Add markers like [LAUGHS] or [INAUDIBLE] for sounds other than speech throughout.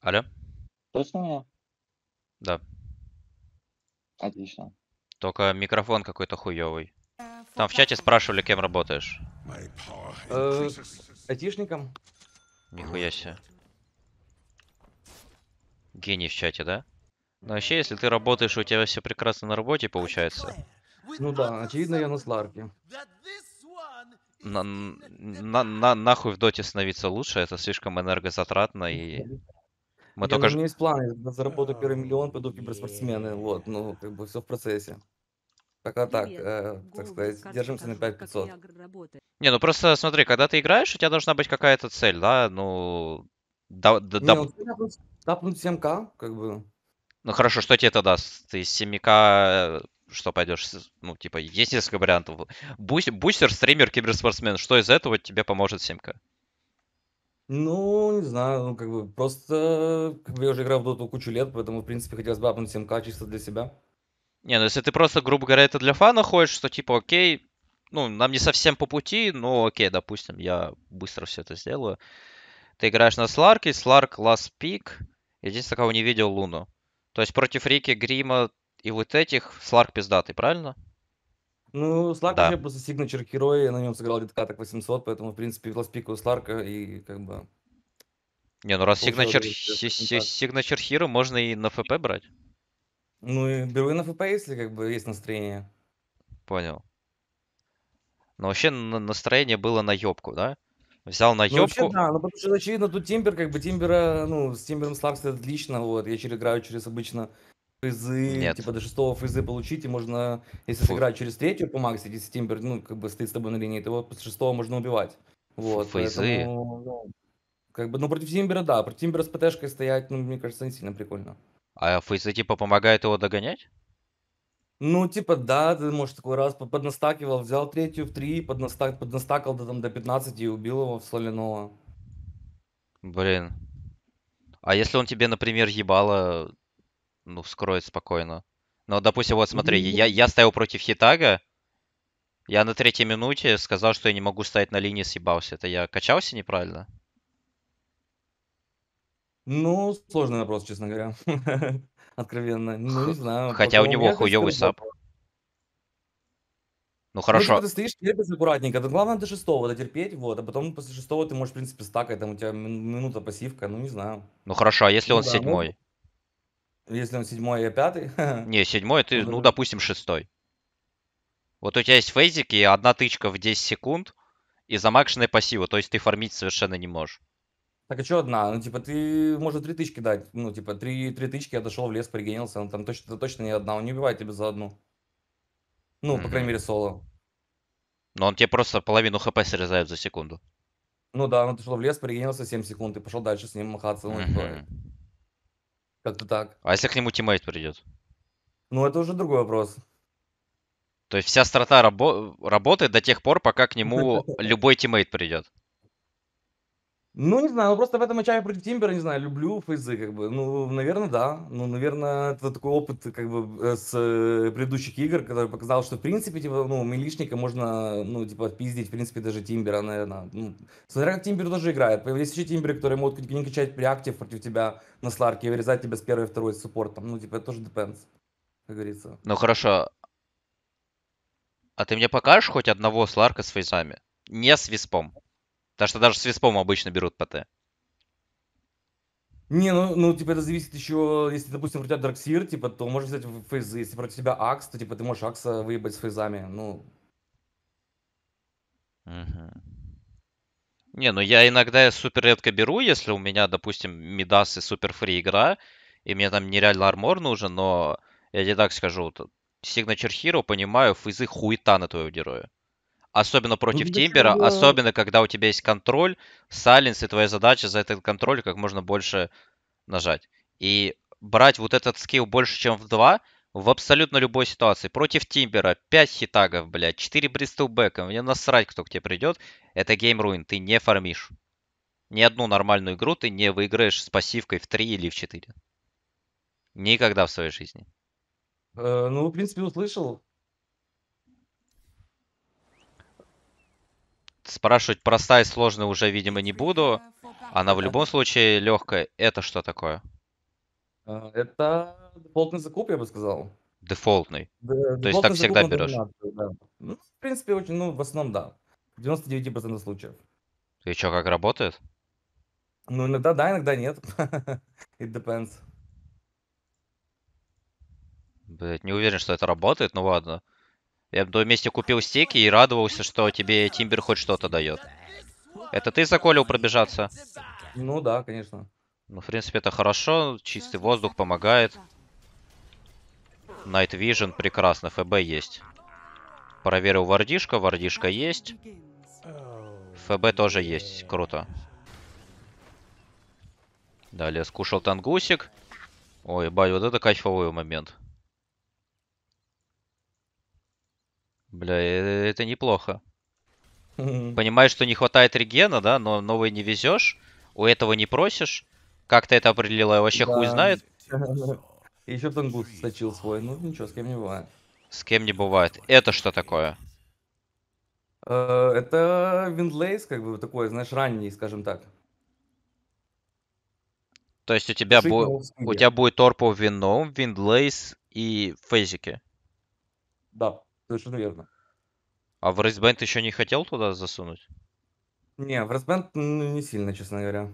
Алло? Точно меня? Да. Отлично. Только микрофон какой-то хуёвый. Там в чате спрашивали, кем работаешь. Э, Айтишником. Нихуя себе. Гений в чате, да? Но ну, вообще, если ты работаешь, у тебя все прекрасно на работе получается. Ну да, очевидно, я на Сларке. На, на, на, нахуй в доте становиться лучше, это слишком энергозатратно и... Мы я, ну, только... У меня есть планы, на заработаю первый миллион, пойду в киберспортсмены, вот, ну, как бы все в процессе. Пока так, э, так сказать, держимся на 5500. Не, ну просто смотри, когда ты играешь, у тебя должна быть какая-то цель, да, ну... Да, да, да... Тапнуть 7к, как бы. Ну хорошо, что тебе это даст? Ты 7к э, что пойдешь, ну, типа, есть несколько вариантов. Бустер, бустер, стример, киберспортсмен, что из этого тебе поможет 7К? Ну, не знаю, ну, как бы, просто, я уже играю в доту кучу лет, поэтому, в принципе, хотелось бы апнуть 7 чисто для себя. Не, ну, если ты просто, грубо говоря, это для фана хочешь, что, типа, окей, ну, нам не совсем по пути, но окей, допустим, я быстро все это сделаю. Ты играешь на Сларке, Сларк, Лас Пик, единственное, кого не видел, Луну. То есть против Рики, Грима и вот этих Сларк пиздатый, правильно? Ну, Сларк Да. вообще просто signature герой, я на нем сыграл где-то так 800, поэтому, в принципе, лоспикаю Сларка и как бы... Не, ну раз сигначер Signature, можно и на ФП брать. Ну и беру и на ФП, если как бы есть настроение. Понял. Но вообще настроение было на ёбку, да? Взял на Ну вообще да, но ну, потому что очевидно тут Тимбер, как бы Тимбера, ну с Тимбером Сларкс отлично, вот, я через играю через обычно физы, Нет. типа до шестого физы получить, и можно, если Фу. сыграть через третью по максе, если Тимбер, ну, как бы стоит с тобой на линии, то вот после шестого можно убивать. Вот, физы? Поэтому, ну, как бы, ну, против Тимбера, да, против Тимбера с ПТшкой стоять, ну, мне кажется, не сильно прикольно. А фейсы, типа, помогают его догонять? Ну, типа, да, ты, может, такой раз поднастакивал, взял третью в три, поднастак, поднастакал до, там, до 15 и убил его в соляного. Блин. А если он тебе, например, ебало ну, вскроет спокойно. Но, допустим, вот смотри, я, я стоял против Хитага, я на третьей минуте сказал, что я не могу стоять на линии, съебался. Это я качался неправильно? Ну, сложный вопрос, честно говоря. [LAUGHS] Откровенно. Ну, не знаю. Хотя у него хуёвый саб. Ну, ну типа, хорошо. Ну, ты стоишь, терпишь аккуратненько. Тут главное до шестого дотерпеть, вот, а потом после шестого ты можешь, в принципе, стакать, там у тебя минута пассивка, ну не знаю. Ну хорошо, а если ну, он да, ну седьмой? Ну... Если он седьмой, я пятый? [LAUGHS] Не, седьмой ты, ну, допустим, шестой. Вот у тебя есть фейзики, и одна тычка в 10 секунд, и замакшенная пассива, то есть ты фармить совершенно не можешь. Так а что одна? Ну, типа, ты может три тычки дать. Ну, типа, три, три тычки, я дошел в лес, пригенился, но ну, там точно, точно не одна, он не убивает тебя за одну. Ну, mm-hmm. по крайней мере, соло. Но он тебе просто половину хп срезает за секунду. Ну да, он дошел в лес, пригенился 7 секунд и пошел дальше с ним махаться. Ну, mm-hmm. Как-то так. А если к нему тиммейт придет? Ну, это уже другой вопрос. То есть вся страта рабо- работает до тех пор, пока к нему [LAUGHS] любой тиммейт придет. Ну, не знаю, ну просто в этом матче против Тимбера, не знаю, люблю фейзы, как бы. Ну, наверное, да. Ну, наверное, это такой опыт, как бы, э, с э, предыдущих игр, который показал, что, в принципе, типа, ну, милишника можно, ну, типа, отпиздить, в принципе, даже Тимбера, наверное. Ну, смотря как Тимбер тоже играет. Появились еще Тимберы, которые могут не качать реактив против тебя на Сларке и вырезать тебя с первой и второй с суппортом. Ну, типа, это тоже depends, как говорится. Ну, хорошо. А ты мне покажешь хоть одного Сларка с фейзами? Не с виспом. Потому что даже с виспом обычно берут ПТ. Не, ну, ну, типа, это зависит еще, если, допустим, против тебя Дарксир, типа, то можешь взять фейзы. Если против тебя Акс, то, типа, ты можешь Акса выебать с фейзами, ну... Угу. Не, ну я иногда супер редко беру, если у меня, допустим, Мидас и супер фри игра, и мне там нереально армор нужен, но я тебе так скажу, Signature Hero, понимаю, фейзы хуета на твоего героя. Особенно против ну, Тимбера, чего? особенно когда у тебя есть контроль, сайленс, и твоя задача за этот контроль как можно больше нажать. И брать вот этот скилл больше, чем в 2, в абсолютно любой ситуации. Против Тимбера 5 хитагов, блядь, 4 бристлбека, мне насрать, кто к тебе придет. Это геймруин, ты не фармишь. Ни одну нормальную игру ты не выиграешь с пассивкой в 3 или в 4. Никогда в своей жизни. Э, ну, в принципе, услышал. Спрашивать простая и сложная уже, видимо, не буду. Она в любом случае легкая. Это что такое? А, это дефолтный закуп, я бы сказал. Дефолтный. Д- То есть так всегда берешь? Да. Ну, в принципе, очень, ну, в основном, да. В 99% случаев. И что, как работает? Ну, иногда да, иногда нет. [LAUGHS] It depends. Блять, не уверен, что это работает, ну ладно. Я бы на купил стики и радовался, что тебе Тимбер хоть что-то дает. Это ты заколил пробежаться? Ну да, конечно. Ну, в принципе, это хорошо. Чистый воздух помогает. Night Vision, прекрасно. ФБ есть. Проверил вардишка. Вардишка есть. ФБ тоже есть. Круто. Далее скушал тангусик. Ой, бай, вот это кайфовый момент. Бля, э, это неплохо. Понимаешь, что не хватает регена, да, но новый не везешь, у этого не просишь. Как ты это определила? вообще да. хуй знает. И еще Тангус буст сочил свой. Ну ничего, с кем не бывает. С кем не бывает. Это что такое? Э, это Виндлейс, как бы такой, знаешь, ранний, скажем так. То есть у тебя, бу... у тебя будет Торпо в Вином, Виндлейс и Фейзики? Да. Совершенно верно. А в Рейсбенд еще не хотел туда засунуть? Не, в Рейсбенд ну, не сильно, честно говоря.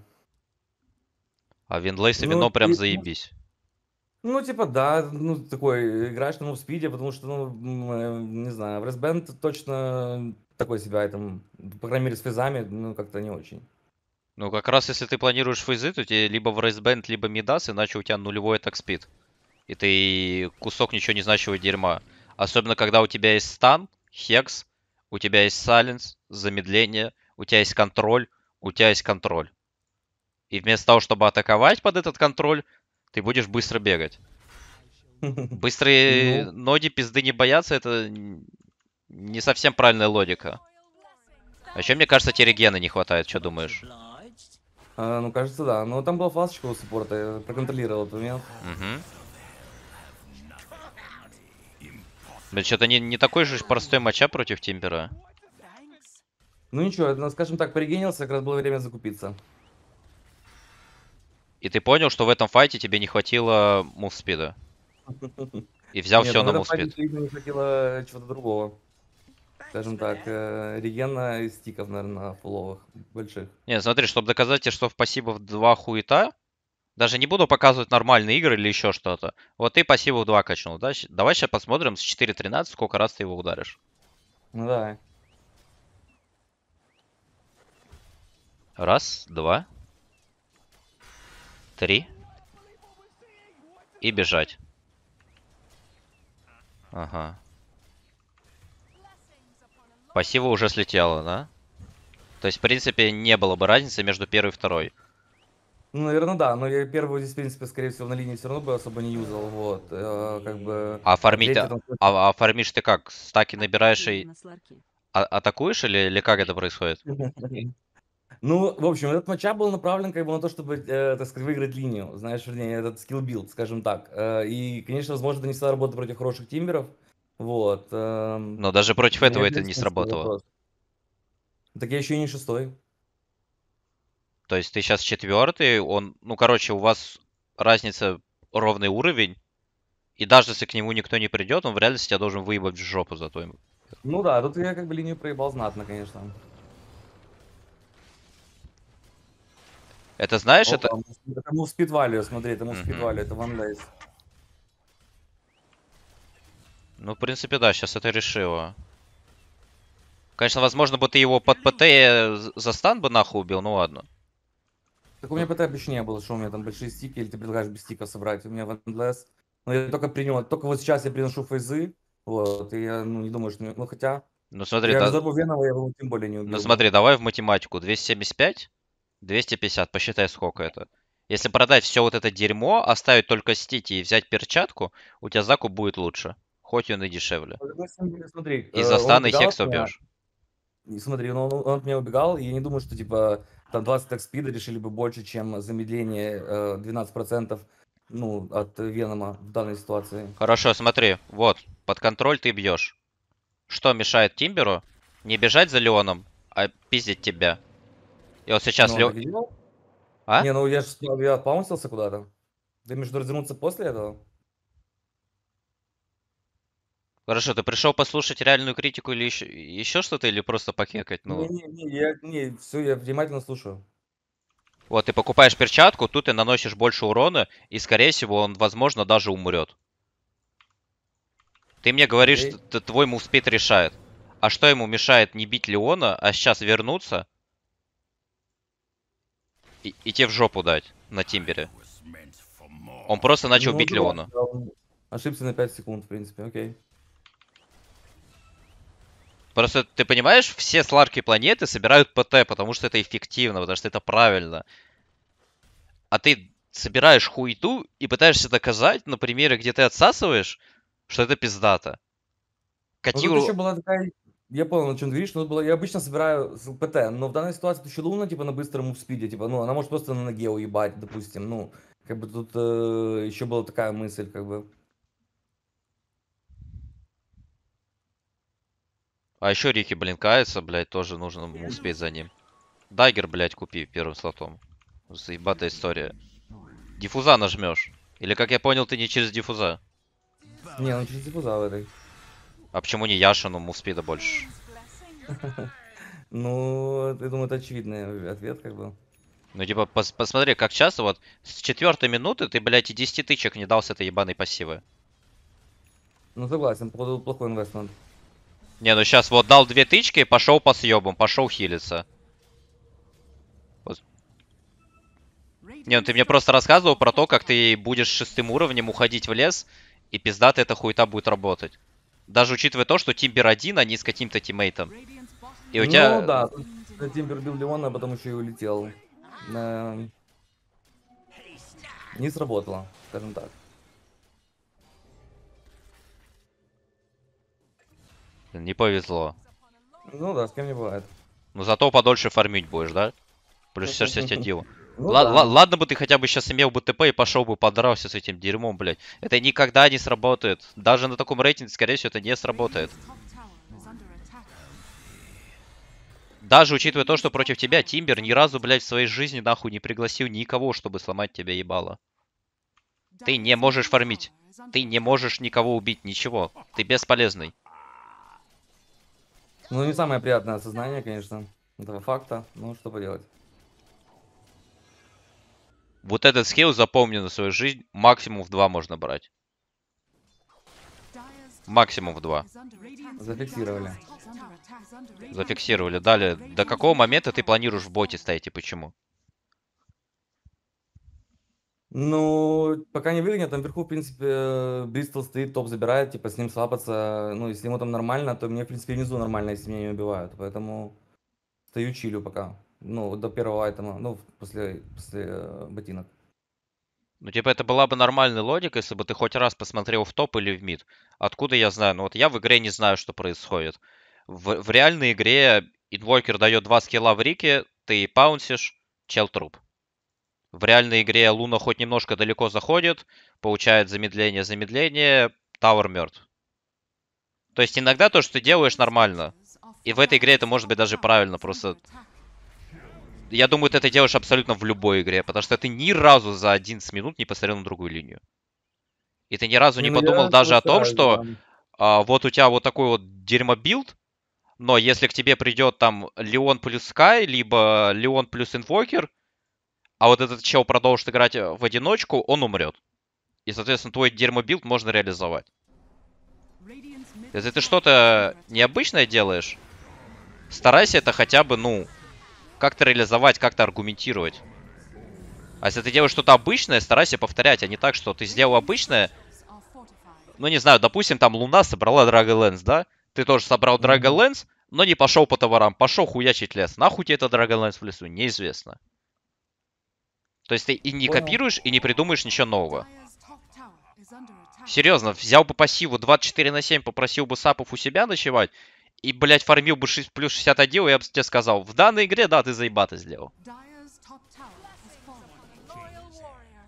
А Винлейс и ну, прям и... заебись. Ну, типа, да, ну, такой, играешь на ну, спиде, потому что, ну, э, не знаю, в Рейсбенд точно такой себя, там, по крайней мере, с физами, ну, как-то не очень. Ну, как раз если ты планируешь физы, то тебе либо в рейсбенд, либо мидас, иначе у тебя нулевой так спид. И ты кусок ничего не значивого дерьма. Особенно, когда у тебя есть стан, хекс, у тебя есть сайленс, замедление, у тебя есть контроль, у тебя есть контроль. И вместо того, чтобы атаковать под этот контроль, ты будешь быстро бегать. [LAUGHS] Быстрые ну. ноги пизды не боятся, это не совсем правильная логика. А еще, мне кажется, терригена не хватает, что думаешь? А, ну, кажется, да. Но там была фласочка у суппорта, я проконтролировал этот момент. Угу. Блин, что-то не, не такой же простой матча против Тимбера. Ну ничего, ну скажем так, пригенился, как раз было время закупиться. И ты понял, что в этом файте тебе не хватило мувспида. И взял Нет, все ну, на мувспид. не хватило чего-то другого. Скажем так, э, регена и стиков, наверное, на фуловых больших. Не, смотри, чтобы доказать тебе, что спасибо в два хуета, даже не буду показывать нормальные игры или еще что-то. Вот ты пассиву 2 качнул, да? Давай сейчас посмотрим с 4.13, сколько раз ты его ударишь. Ну давай. Раз, два, три. И бежать. Ага. Пассива уже слетела, да? То есть, в принципе, не было бы разницы между первой и второй. Ну, наверное, да, но я первую здесь, в принципе, скорее всего, на линии все равно бы особо не юзал, вот, э, как бы... А фармить, а, а, а фармишь ты как, стаки набираешь и а, атакуешь или, или как это происходит? [LAUGHS] Ну, в общем, этот матчап был направлен как бы на то, чтобы, э, так сказать, выиграть линию, знаешь, вернее, этот скилл-билд, скажем так. Э, и, конечно, возможно, это не всегда работа против хороших тимберов, вот. Э, но даже против этого это не сработало. Вопрос. Так я еще и не шестой. То есть ты сейчас четвертый, он, ну, короче, у вас разница ровный уровень, и даже если к нему никто не придет, он в реальности тебя должен выебать в жопу за твоим. Ну да, тут я как бы линию проебал знатно, конечно. Это знаешь, Опа, это... Это мув смотри, это мув спидвалю, это ванлейс. Ну, в принципе, да, сейчас это решило. Конечно, возможно бы ты его под ПТ за стан бы нахуй убил, ну ладно. Так у меня по не было, что у меня там большие стики, или ты предлагаешь без стика собрать. У меня в Но я только принял, только вот сейчас я приношу фейзы, вот, и я ну, не думаю, что... Ну, хотя... Ну смотри, я та... Венова, я его тем более не убил. Ну смотри, давай в математику. 275, 250, посчитай, сколько это. Если продать все вот это дерьмо, оставить только стики и взять перчатку, у тебя закуп будет лучше. Хоть он и дешевле. Ну, смотри, Из-за э, стана и хекса убьешь. Смотри, ну он, он от меня убегал, и я не думаю, что типа там 20 так спида решили бы больше, чем замедление э, 12% ну, от Венома в данной ситуации. Хорошо, смотри, вот, под контроль ты бьешь. Что мешает Тимберу не бежать за Леоном, а пиздить тебя? И вот сейчас ну, Леон... А? Не, ну я же я паунсился куда-то. Ты между развернуться после этого? Хорошо, ты пришел послушать реальную критику или еще, еще что-то, или просто покекать? Ну, Не-не-не, я, не, все, я внимательно слушаю. вот ты покупаешь перчатку, тут ты наносишь больше урона, и, скорее всего, он, возможно, даже умрет. Ты мне говоришь, Окей. что твой мувспид решает. А что ему мешает не бить Леона, а сейчас вернуться и, и тебе в жопу дать на Тимбере? Он просто начал Ну, бить Леона. Ошибся на 5 секунд, в принципе, окей. Просто ты понимаешь, все сларки планеты собирают ПТ, потому что это эффективно, потому что это правильно. А ты собираешь хуету и пытаешься доказать на примере, где ты отсасываешь, что это пиздата, ну, Катил... Ну, еще была такая... Я понял, о чем ты говоришь, но было... я обычно собираю с ПТ, но в данной ситуации еще луна, типа, на быстром спиде, типа, ну, она может просто на ноге уебать, допустим, ну, как бы тут э, еще была такая мысль, как бы. А еще Рики, блин, кается, блядь, тоже нужно успеть за ним. Дагер, блядь, купи первым слотом. Заебатая история. Диффуза нажмешь. Или, как я понял, ты не через диффуза. Не, он через диффуза в этой. А почему не Яшину мувспида больше? [LAUGHS] Ну, я думаю, это очевидный ответ, как бы. Ну, типа, пос посмотри, как часто вот с четвертой минуты ты, блядь, и 10 тычек не дал с этой ебаной пассивы. Ну, согласен, плохой инвестмент. Не, ну сейчас вот дал две тычки и пошел по съебам, пошел хилиться. Не, ну ты мне просто рассказывал про то, как ты будешь шестым уровнем уходить в лес, и пиздата эта хуета будет работать. Даже учитывая то, что Тимбер один, а не с каким-то тиммейтом. И у ну тебя... Ну да, Тимбер бил Леона, а потом еще и улетел. Не сработало, скажем так. Не повезло. Ну да, с кем не бывает. Но ну, зато подольше фармить будешь, да? Плюс все дил. [LAUGHS] Ну, Л- Ладно бы ты хотя бы сейчас имел бы ТП и пошел бы подрался с этим дерьмом, блядь. Это никогда не сработает. Даже на таком рейтинге, скорее всего, это не сработает. Даже учитывая то, что против тебя Тимбер ни разу, блядь, в своей жизни нахуй не пригласил никого, чтобы сломать тебя ебало. Ты не можешь фармить. Ты не можешь никого убить, ничего. Ты бесполезный. Ну, не самое приятное осознание, конечно, этого факта, Ну что поделать. Вот этот скилл запомню на свою жизнь. Максимум в два можно брать. Максимум в два. Зафиксировали. Зафиксировали. Далее, до какого момента ты планируешь в боте стоять и почему? Ну, пока не выгонят, а там вверху, в принципе, э, Бристол стоит, топ забирает, типа, с ним слапаться, ну, если ему там нормально, то мне, в принципе, внизу нормально, если меня не убивают, поэтому стою чилю пока, ну, до первого айтема, ну, после, после э, ботинок. Ну, типа, это была бы нормальная логика, если бы ты хоть раз посмотрел в топ или в мид. Откуда я знаю? Ну, вот я в игре не знаю, что происходит. В, в реальной игре инвокер дает два скилла в рике, ты паунсишь, чел труп. В реальной игре Луна хоть немножко далеко заходит, получает замедление, замедление, Тауэр мертв. То есть иногда то, что ты делаешь, нормально. И в этой игре это может быть даже правильно, просто... Я думаю, ты это делаешь абсолютно в любой игре, потому что ты ни разу за 11 минут не посмотрел на другую линию. И ты ни разу не ну, подумал даже о том, что а, вот у тебя вот такой вот дерьмобилд, но если к тебе придет там Леон плюс Скай, либо Леон плюс Инвокер, а вот этот чел продолжит играть э, в одиночку, он умрет. И, соответственно, твой дерьмобилд можно реализовать. Если ты что-то необычное делаешь, старайся это хотя бы, ну, как-то реализовать, как-то аргументировать. А если ты делаешь что-то обычное, старайся повторять, а не так, что ты сделал обычное. Ну, не знаю, допустим, там Луна собрала Драголенс, да? Ты тоже собрал Драголенс, но не пошел по товарам. Пошел хуячить лес. Нахуй тебе это Драголенс в лесу? Неизвестно. То есть ты и не копируешь, и не придумаешь ничего нового. Серьезно, взял бы пассиву 24 на 7, попросил бы сапов у себя ночевать, и, блядь, фармил бы 6, плюс 60 отдел, я бы тебе сказал, в данной игре, да, ты заебаты сделал.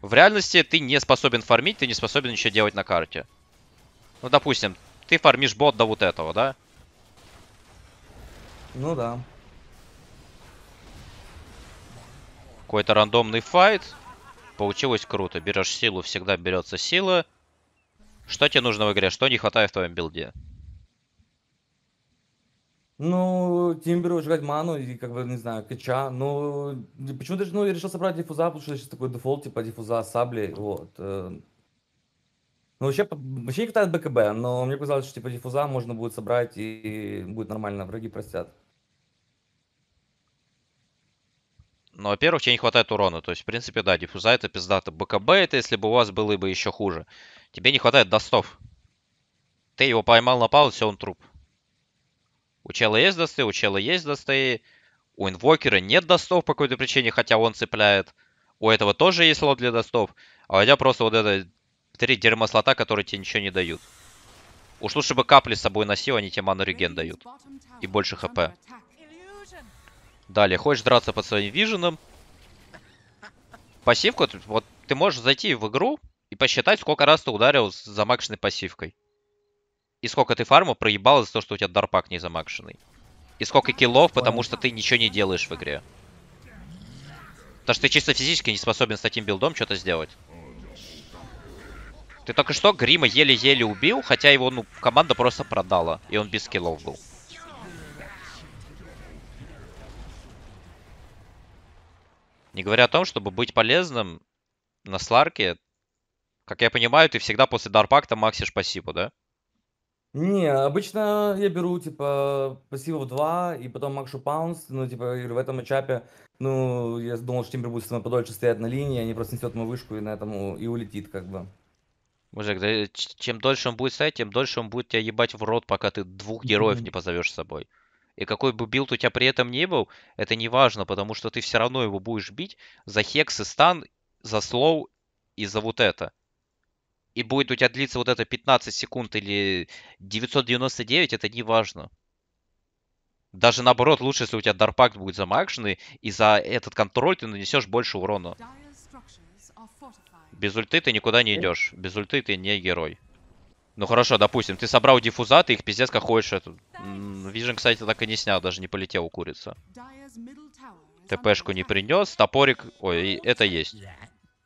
В реальности ты не способен фармить, ты не способен ничего делать на карте. Ну, допустим, ты фармишь бот до вот этого, да? Ну да. Какой-то рандомный файт. Получилось круто. Берешь силу, всегда берется сила. Что тебе нужно в игре? Что не хватает в твоем билде? Ну, тимбер жрать ману и, как бы, не знаю, кача. Ну, почему даже, ну, я решил собрать диффуза, потому что сейчас такой дефолт, типа, диффуза, сабли, вот. Э. Ну, вообще, вообще не хватает БКБ, но мне казалось, что, типа, диффуза можно будет собрать и будет нормально, враги простят. Но, во-первых, тебе не хватает урона. То есть, в принципе, да, диффуза это пиздата. БКБ это, если бы у вас было бы еще хуже. Тебе не хватает достов. Ты его поймал напал, все, он труп. У чела есть досты, у чела есть досты. У инвокера нет достов по какой-то причине, хотя он цепляет. У этого тоже есть лот для достов. А у тебя просто вот это три дерьмослота, которые тебе ничего не дают. Уж лучше бы капли с собой носил, они тебе ману реген дают. И больше хп. Далее, хочешь драться под своим виженом? Пассивку, вот ты можешь зайти в игру и посчитать, сколько раз ты ударил с замакшенной пассивкой. И сколько ты фарма проебал из-за того, что у тебя дарпак не замакшенный. И сколько киллов, потому что ты ничего не делаешь в игре. Потому что ты чисто физически не способен с таким билдом что-то сделать. Ты только что Грима еле-еле убил, хотя его ну, команда просто продала. И он без скиллов был. Не говоря о том, чтобы быть полезным на Сларке, как я понимаю, ты всегда после Дарпакта максишь пассиву, да? Не, обычно я беру, типа, пассивов 2 и потом макшу паунс, ну, типа, в этом этапе, ну, я думал, что Тимбер будет со подольше стоять на линии, они просто несет мою вышку и на этом и улетит, как бы. Мужик, чем дольше он будет стоять, тем дольше он будет тебя ебать в рот, пока ты двух героев [LAUGHS] не позовешь с собой. И какой бы билд у тебя при этом не был, это не важно, потому что ты все равно его будешь бить за хекс и стан, за слоу и за вот это. И будет у тебя длиться вот это 15 секунд или 999, это не важно. Даже наоборот, лучше, если у тебя дарпакт будет замакшенный, и за этот контроль ты нанесешь больше урона. Без ульты ты никуда не идешь. Без ульты ты не герой. Ну хорошо, допустим, ты собрал диффуза, ты их пиздец как хочешь. Эту... Вижен, кстати, так и не снял, даже не полетел у курица. ТПшку не принес, топорик... Ой, это есть.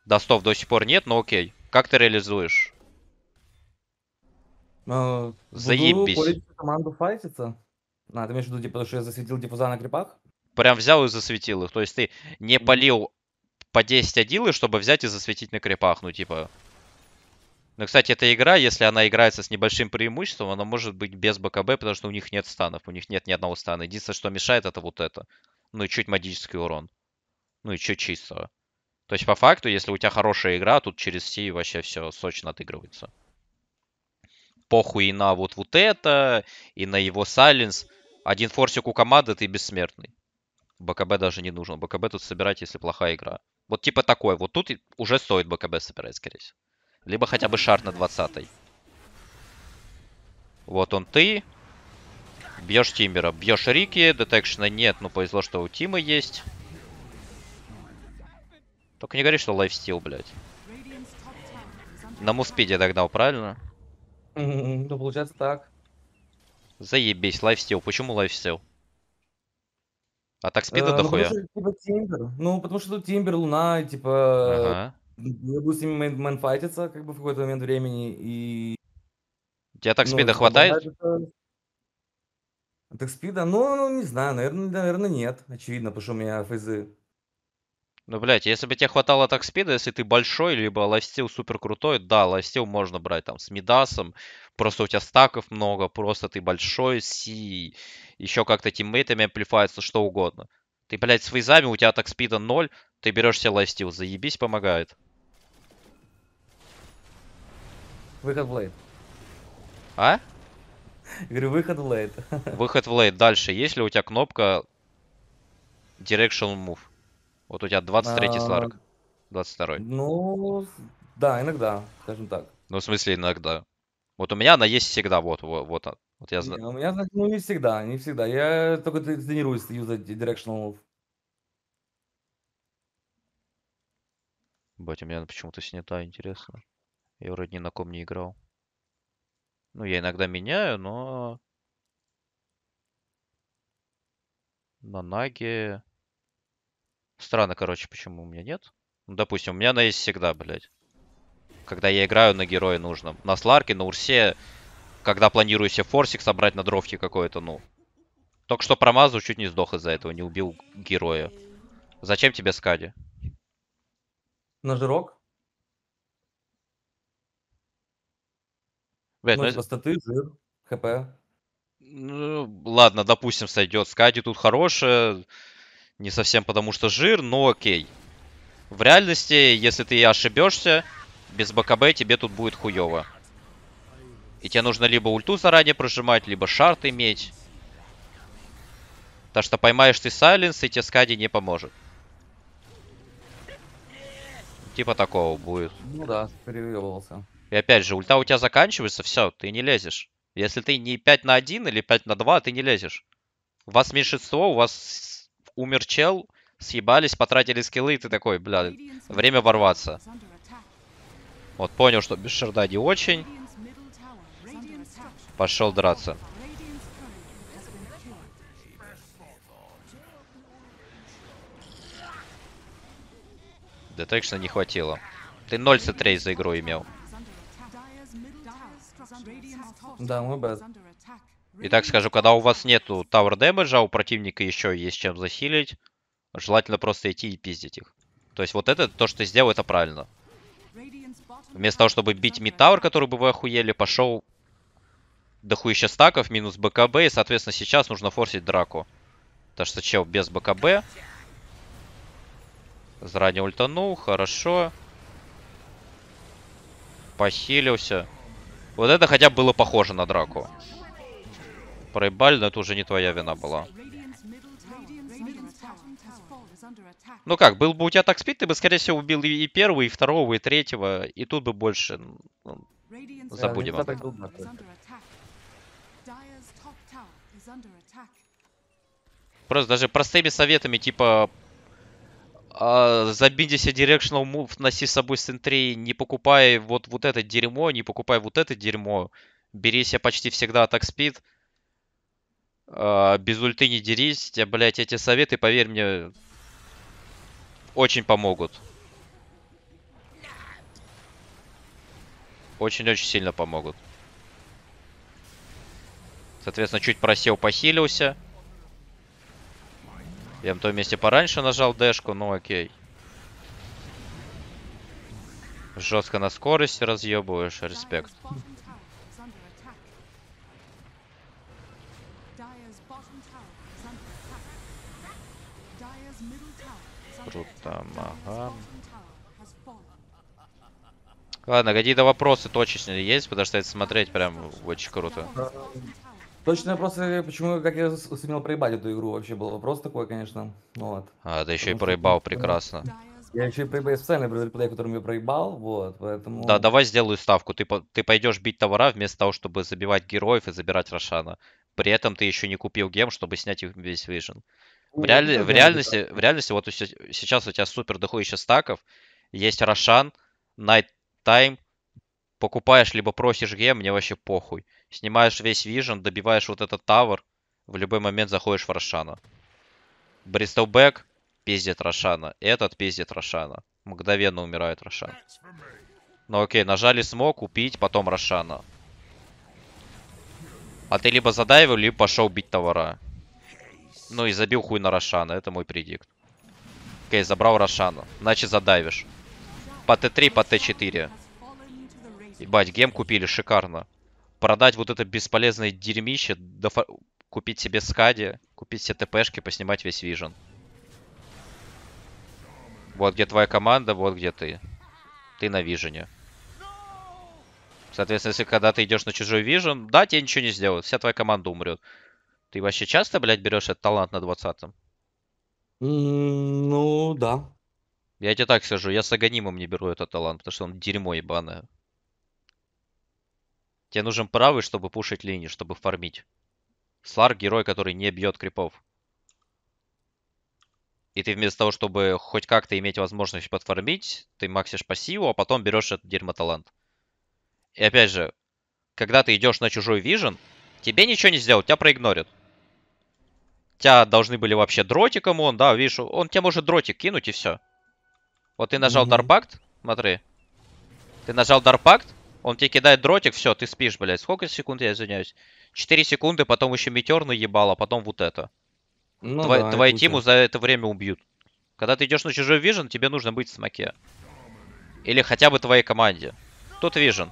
Достов до сих пор нет, но окей. Как ты реализуешь? Ну, Заебись. команду файтиться. А, ты имеешь в виду, типа, что я засветил диффуза на крипах? Прям взял и засветил их. То есть ты не полил по 10 адилы, чтобы взять и засветить на крипах. Ну, типа... Но, ну, кстати, эта игра, если она играется с небольшим преимуществом, она может быть без БКБ, потому что у них нет станов, у них нет ни одного стана. Единственное, что мешает, это вот это. Ну и чуть магический урон. Ну и чуть чистого. То есть, по факту, если у тебя хорошая игра, тут через Си вообще все сочно отыгрывается. Похуй и на вот, вот это, и на его сайленс. Один форсик у команды, ты бессмертный. БКБ даже не нужен. БКБ тут собирать, если плохая игра. Вот типа такой. Вот тут уже стоит БКБ собирать, скорее всего. Либо хотя бы шар на 20 -й. Вот он ты. Бьешь тимера, Бьешь Рики. Детекшена нет. Ну, повезло, что у Тима есть. Только не говори, что лайфстил, блядь. На муспиде догнал, правильно? Ну, получается так. Заебись, лайфстил. Почему лайфстил? А так спида э, ну, дохуя? Ну, потому что, типа, ну, потому что тут Тимбер, Луна, типа... Ага. Я буду с ними мейн- мэнфайтиться, как бы в какой-то момент времени, и... Тебя так ну, спида а хватает? А так спида? Ну, ну, не знаю, наверное, наверное, нет. Очевидно, потому что у меня фейзы. Ну, блядь, если бы тебе хватало так спида, если ты большой, либо ластил супер крутой, да, ластил можно брать там с Мидасом, просто у тебя стаков много, просто ты большой, си, еще как-то тиммейтами амплифается, что угодно. Ты, блядь, с вейзами, у тебя так спида 0, ты берешь себе лайстил, заебись, помогает. Выход в лейт. А? Я говорю, выход в лейт. [LAUGHS] Выход в лейт. Дальше, есть ли у тебя кнопка Direction Move? Вот у тебя 23-й а... сларк. 22-й. Ну, да, иногда, скажем так. Ну, в смысле иногда. Вот у меня она есть всегда, вот, вот, вот вот я знаю. у ну, меня так, ну, не всегда, не всегда. Я только т- тренируюсь юзать directional move. Бать, у меня почему-то снята, интересно. Я вроде ни на ком не играл. Ну, я иногда меняю, но на наге... Странно, короче, почему у меня нет. Ну, допустим, у меня она есть всегда, блядь. Когда я играю на героя нужно. На Сларке, на Урсе когда планирую себе форсик собрать на дрофте какой-то, ну. Только что промазал, чуть не сдох из-за этого, не убил героя. Зачем тебе скади? На жирок? Блять, ну, ну, простоты, жир, хп. Ну, ладно, допустим, сойдет. Скади тут хорошая. Не совсем потому что жир, но окей. В реальности, если ты ошибешься, без БКБ тебе тут будет хуево. И тебе нужно либо ульту заранее прожимать, либо шарт иметь. Так что поймаешь ты сайленс, и тебе скади не поможет. Типа такого будет. Ну да, перевелся. И опять же, ульта у тебя заканчивается, все, ты не лезешь. Если ты не 5 на 1 или 5 на 2, ты не лезешь. У вас меньшинство, у вас умер чел, съебались, потратили скиллы, и ты такой, бля, время ворваться. Вот, понял, что без шарда не очень. Пошел драться. Детекшна не хватило. Ты 0 c за игру имел. Да, мы бы. Итак, скажу, когда у вас нету тауэр дэмэджа, у противника еще есть чем засилить, желательно просто идти и пиздить их. То есть вот это, то, что ты сделал, это правильно. Вместо того, чтобы бить мид который бы вы охуели, пошел дохуища стаков, минус БКБ, и, соответственно, сейчас нужно форсить драку. Так что чел без БКБ. Заранее ультанул, хорошо. Похилился. Вот это хотя бы было похоже на драку. Проебаль, но это уже не твоя вина была. Ну как, был бы у тебя так спит, ты бы, скорее всего, убил и первого, и второго, и третьего, и тут бы больше... Ну, забудем. Да, Просто даже простыми советами, типа а, забейся directional move, носи с собой сентрей, не покупай вот, вот это дерьмо, не покупай вот это дерьмо, бери себе почти всегда атак спид, а, без ульты не дерись, а, блядь, эти советы, поверь мне, очень помогут. Очень-очень сильно помогут. Соответственно, чуть просел, похилился. Я на том месте пораньше нажал дэшку, ну окей. Жестко на скорости разъебываешь, респект. Круто, ага. Ладно, какие-то вопросы точечные есть, потому что это смотреть прям очень круто. Э, Точно вопрос, э, почему, как я сумел проебать эту игру, вообще был вопрос такой, конечно. Ну вот. А, ты еще и проебал прекрасно. Я еще и проебал специально реплей, которым я проебал, вот, поэтому... Да, давай сделаю ставку. Ты, ты пойдешь бить товара вместо того, чтобы забивать героев и забирать Рошана. При этом ты еще не купил гем, чтобы снять их весь вижен. Ну, в, реаль... в, реальности, в реальности, вот сейчас у тебя супер дохуище стаков, есть Рошан, Найт Тайм, покупаешь, либо просишь гем, мне вообще похуй. Снимаешь весь вижен, добиваешь вот этот тавер, в любой момент заходишь в Рошана. Бристолбэк пиздит Рошана, этот пиздит Рошана. Мгновенно умирает Рошан. Ну окей, нажали смог, купить, потом Рошана. А ты либо задаивал, либо пошел бить товара. Ну и забил хуй на Рошана, это мой предикт. Окей, забрал Рошана, значит задавишь. По Т3, по Т4. Ебать, гем купили, шикарно. Продать вот это бесполезное дерьмище, дофа... купить себе скади, купить себе ТПшки, поснимать весь вижен. Вот где твоя команда, вот где ты. Ты на вижене. Соответственно, если когда ты идешь на чужой вижен, да, тебе ничего не сделают, вся твоя команда умрет. Ты вообще часто, блядь, берешь этот талант на 20-м? ну, да. Я тебе так скажу, я с Аганимом не беру этот талант, потому что он дерьмо ебаное. Тебе нужен правый, чтобы пушить линии, чтобы фармить. Сларк герой, который не бьет крипов. И ты вместо того, чтобы хоть как-то иметь возможность подфармить, ты максишь пассиву, а потом берешь этот дерьмо талант. И опять же, когда ты идешь на чужой вижен, тебе ничего не сделают, тебя проигнорят. Тебя должны были вообще дротиком он, да, вижу, он тебе может дротик кинуть и все. Вот ты нажал mm -hmm. дарпакт, смотри. Ты нажал дарпакт, он тебе кидает дротик, все, ты спишь, блядь. Сколько секунд, я извиняюсь? 4 секунды, потом еще метеор наебал, а потом вот это. Ну, Тво да, твои тиму за это время убьют. Когда ты идешь на чужой вижен, тебе нужно быть в смоке. Или хотя бы твоей команде. Тут вижен.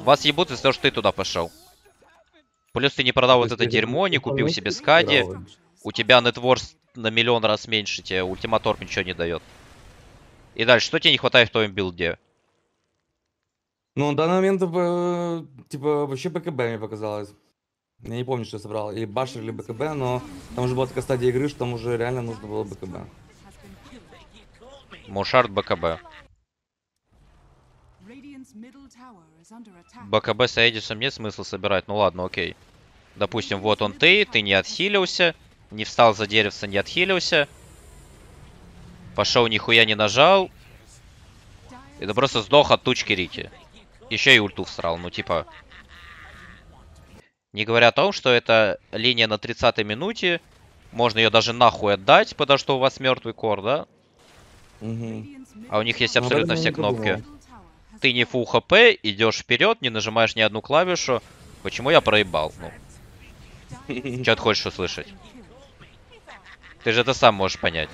Вас ебут из-за того, что ты туда пошел. Плюс ты не продал вот это дерьмо, не купил себе скади. У тебя нетворс на миллион раз меньше, тебе ультиматор ничего не дает. И дальше, что тебе не хватает в твоем билде? Ну, на данный момент, типа, типа, вообще БКБ мне показалось. Я не помню, что я собрал, или Башер, или БКБ, но там уже была такая стадия игры, что там уже реально нужно было БКБ. Мушард БКБ. БКБ с Эдисом нет смысла собирать, ну ладно, окей. Допустим, вот он ты, ты не отхилился, не встал за деревца, не отхилился. Пошел нихуя не нажал. Это просто сдох от тучки Рики. Еще и ульту всрал, ну типа... Не говоря о том, что это линия на 30-й минуте. Можно ее даже нахуй отдать, потому что у вас мертвый кор, да? Угу. А у них есть ну, абсолютно все кнопки. Ты не фу хп, идешь вперед, не нажимаешь ни одну клавишу. Почему я проебал? Ну. [LAUGHS] Че ты хочешь услышать? Ты же это сам можешь понять.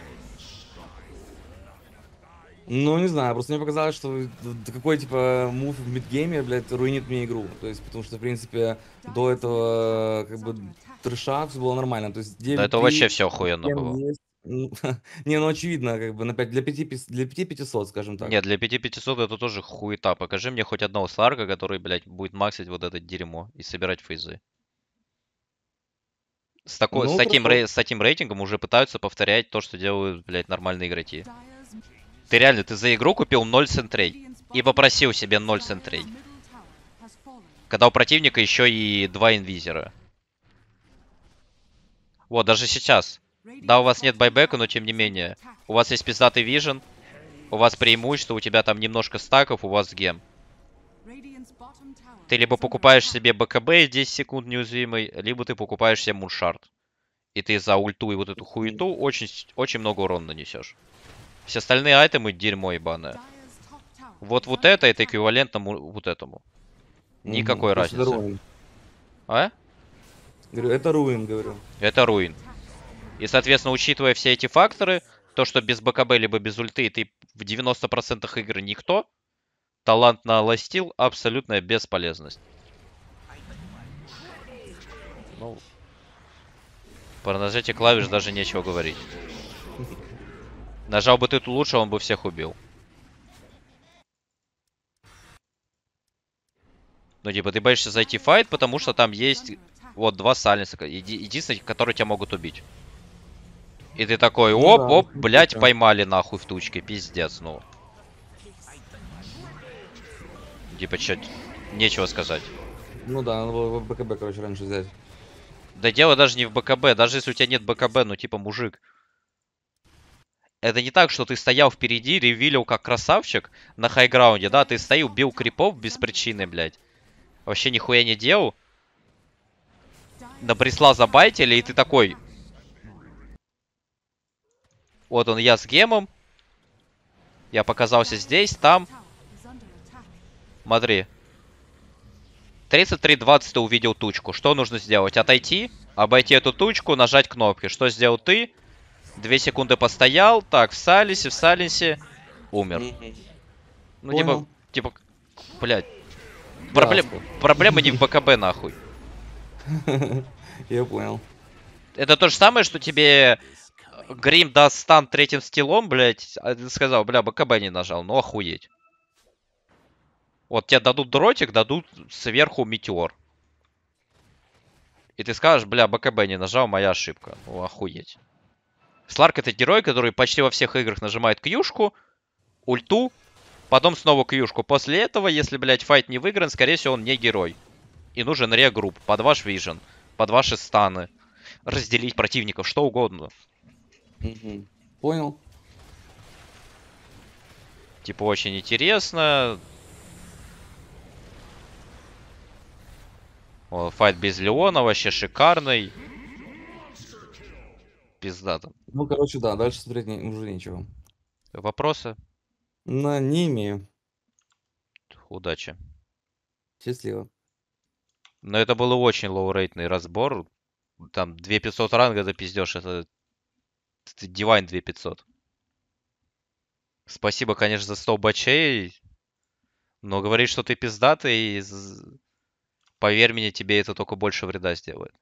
Ну, не знаю, просто мне показалось, что такой, типа, мув в мидгейме, блядь, руинит мне игру. То есть, потому что, в принципе, до этого, как бы, трэша все было нормально. То есть, 9 Да это вообще все охуенно было. Ну, [LAUGHS] не, ну очевидно, как бы на 5, для, 5, для 5 500, скажем так. Нет, для 5 500 это тоже хуета. Покажи мне хоть одного сларга, который, блядь, будет максить вот это дерьмо и собирать фейзы. С, такой, ну, с, таким, рей, с таким рейтингом уже пытаются повторять то, что делают, блядь, нормальные игроки. Ты реально, ты за игру купил 0 центрей. И попросил себе 0 центрей. Когда у противника еще и два инвизера. Вот, даже сейчас. Да, у вас нет байбека, но тем не менее. У вас есть пиздатый вижен. У вас преимущество, у тебя там немножко стаков, у вас гем. Ты либо покупаешь себе БКБ 10 секунд неуязвимый, либо ты покупаешь себе муншард. И ты за ульту и вот эту хуету очень, очень много урона нанесешь. Все остальные айтемы дерьмо ебаное. Вот вот это, это эквивалентно вот этому. Никакой угу, разницы. Руин. А? Говорю, это руин, говорю. Это руин. И, соответственно, учитывая все эти факторы, то, что без БКБ либо без ульты ты в 90% игры никто, талант на ластил абсолютная бесполезность. Ну, про нажатие клавиш даже нечего говорить. [LAUGHS] Нажал бы ты лучше, он бы всех убил. Ну, типа, ты боишься зайти в файт, потому что там есть вот два сальница, еди единственных, которые тебя могут убить. И ты такой, ну оп, оп, блять, поймали нахуй в тучке, пиздец, ну. Типа, чё, нечего сказать. Ну да, надо было в БКБ, короче, раньше взять. Да дело даже не в БКБ, даже если у тебя нет БКБ, ну типа мужик. Это не так, что ты стоял впереди, ревилил как красавчик на хайграунде, да? Ты стоял, бил крипов без причины, блядь. Вообще нихуя не делал. На бресла забайтили, и ты такой... Вот он, я с гемом. Я показался здесь, там. Смотри. 33-20 ты увидел тучку. Что нужно сделать? Отойти, обойти эту тучку, нажать кнопки. Что сделал ты? Две секунды постоял. Так, в Салисе, в Салисе. Умер. Понял. Ну, типа, типа, блядь. Проблем... Проблема не в БКБ, нахуй. [LAUGHS] Я понял. Это то же самое, что тебе э, Грим даст стан третьим стилом, блядь, а сказал, бля, БКБ не нажал, ну охуеть. Вот тебе дадут дротик, дадут сверху метеор. И ты скажешь, бля, БКБ не нажал, моя ошибка. Ну охуеть. Сларк это герой, который почти во всех играх нажимает кьюшку, ульту, потом снова кьюшку. После этого, если, блядь, файт не выигран, скорее всего, он не герой. И нужен регрупп под ваш вижен, под ваши станы. Разделить противников, что угодно. Понял. Типа очень интересно. О, файт без Леона вообще шикарный пизда там. Ну, короче, да, дальше смотреть не- уже нечего. Вопросы? На не имею. Удачи. Счастливо. Но это был очень лоурейтный разбор. Там 2500 ранга за пиздешь. это... это Divine 2500. Спасибо, конечно, за 100 бачей, но говорить, что ты пиздатый, поверь мне, тебе это только больше вреда сделает.